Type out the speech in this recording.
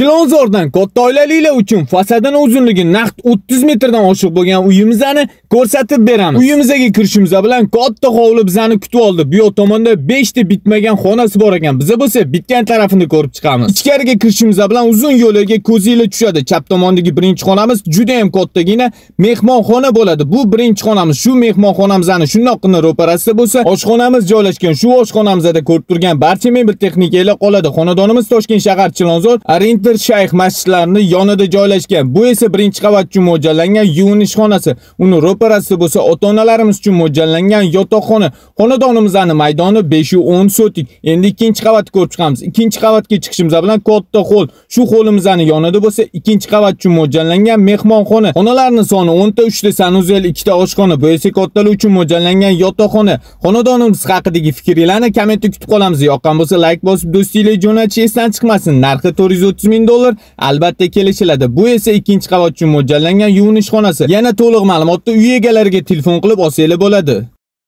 Chilonzordan katta oilalilar uchun fasadini uzunligi naqd 30 metrdan oshiq bo'lgan uyimizni ko'rsatib beramiz. Uyimizga kirishimiz bilan katta hovli bizni kutib oldi. Bu yoq tomonda 5 ta bitmagan xonasi bor ekan. Biz bo'lsa bitgan tarafini ko'rib chiqamiz. Ichkariga kirishimiz bilan uzun yo'lga ko'zingiz tushadi. Chap tomondagi birinchi xonamiz juda ham kattagina mehmonxona bo'ladi. Bu birinchi xonamiz. Shu mehmonxonamizni shundoqqina ro'parasida bo'lsa, oshxonamiz joylashgan. Shu oshxonamizda ko'rib turgan barcha mebel texnikalar qoladi. Xonadonimiz Toshkent shahar Chilonzor. Arenda Nadir shayx masjidlarini yonida joylashgan. Bu esa birinchi qavat uchun mo'ljallangan yuvinish xonasi. Uni ro'parasi bo'lsa ota-onalarimiz uchun mo'ljallangan yotoqxona. Xonadonimizning maydoni 5 10 sotik. Endi ikkinchi qavatni ko'rib chiqamiz. Ikkinchi qavatga chiqishimiz bilan katta xo'l. Shu xo'limizning yonida bo'lsa ikkinchi qavat uchun mo'ljallangan mehmonxona. Xonalarning soni 10 ta, 3 ta sanuzel, 2 ta oshxona. Bu esa kattalar uchun mo'ljallangan yotoqxona. Xonadonimiz haqidagi fikringizni kommentda kutib qolamiz. Yoqqan bo'lsa like bosib do'stingizga jo'natish esdan chiqmasin. Narxi 430 000 ming dollar albatta kelishiladi bu esa ikkinchi qavat uchun mo'ljallangan yuvinish xonasi yana to'liq ma'lumotni uy egalariga telefon qilib olsanglar bo'ladi